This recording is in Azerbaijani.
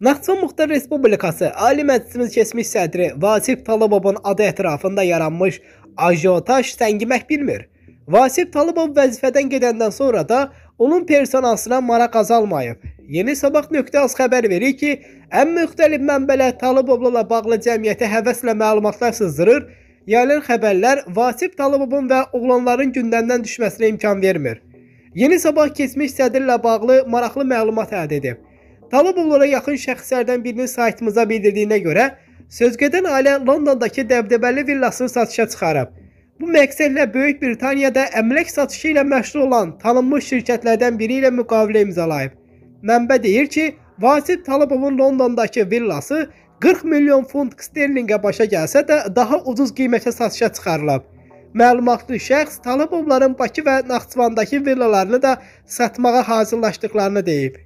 Naxçıvan Muxtar Respublikası Ali Məclisimiz keçmiş sədri Vasif Talıbovun adı ətrafında yaranmış ajotaj səngimək bilmir. Vasif Talıbov vəzifədən gedəndən sonra da onun personasına maraq azalmayıb. Yeni Sabah nöqtəz xəbər verir ki, ən müxtəlif mənbələr Talıbovla bağlı cəmiyyətə həvəslə məlumatlar sızdırır, yayılan xəbərlər Vasif Talıbovun və oğlanların gündəmdən düşməsinə imkan vermir. Yeni Sabah keçmiş sədrlə bağlı maraqlı məlumat əldə edib. Talibanlara yaxın şəxslərdən birinin saytımıza bildirdiyinə görə, sözgedən ailə Londondakı dəbdəbəli villasını satışa çıxarıb. Bu məqsədlə Böyük Britaniyada əmlək satışı ilə məşğul olan tanınmış şirkətlərdən biri ilə müqavilə imzalayıb. Mənbə deyir ki, Vasif Talibovun Londondakı villası 40 milyon funt sterlinqə başa gəlsə də daha ucuz qiymətə satışa çıxarılıb. Məlumatlı şəxs Talibovların Bakı və Naxçıvandakı villalarını da satmağa hazırlaşdıqlarını deyib.